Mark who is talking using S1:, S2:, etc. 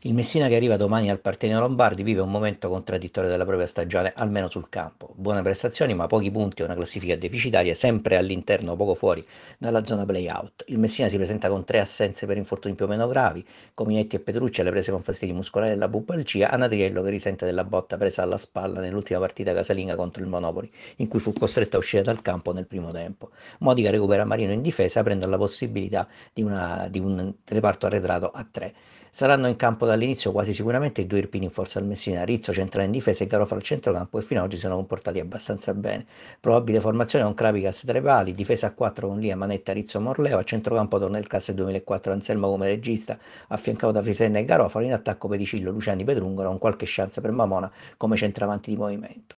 S1: Il Messina che arriva domani al Partenio Lombardi vive un momento contraddittorio della propria stagione, almeno sul campo. Buone prestazioni, ma pochi punti e una classifica deficitaria, sempre all'interno o poco fuori dalla zona play-out. Il Messina si presenta con tre assenze per infortuni più o meno gravi, Cominetti e Petrucci alle prese con fastidi muscolari della pubalcia, Anatriello che risente della botta presa alla spalla nell'ultima partita casalinga contro il Monopoli, in cui fu costretto a uscire dal campo nel primo tempo. Modica recupera Marino in difesa, aprendo la possibilità di, una, di un reparto arretrato a tre. Saranno in campo dall'inizio quasi sicuramente i due Irpini in forza al Messina, Rizzo centrale in difesa e Garofalo al centrocampo e fino ad oggi sono comportati abbastanza bene. Probabile formazione con Clavigas tra i pali, difesa a 4 con Lia, Manetta, Rizzo, Morleo, a centrocampo torna il Casse 2004 Anselmo come regista, affiancato da Frisenna e Garofalo, in attacco Pedicillo, Luciani, Pedrungola, con qualche chance per Mamona come centravanti di movimento.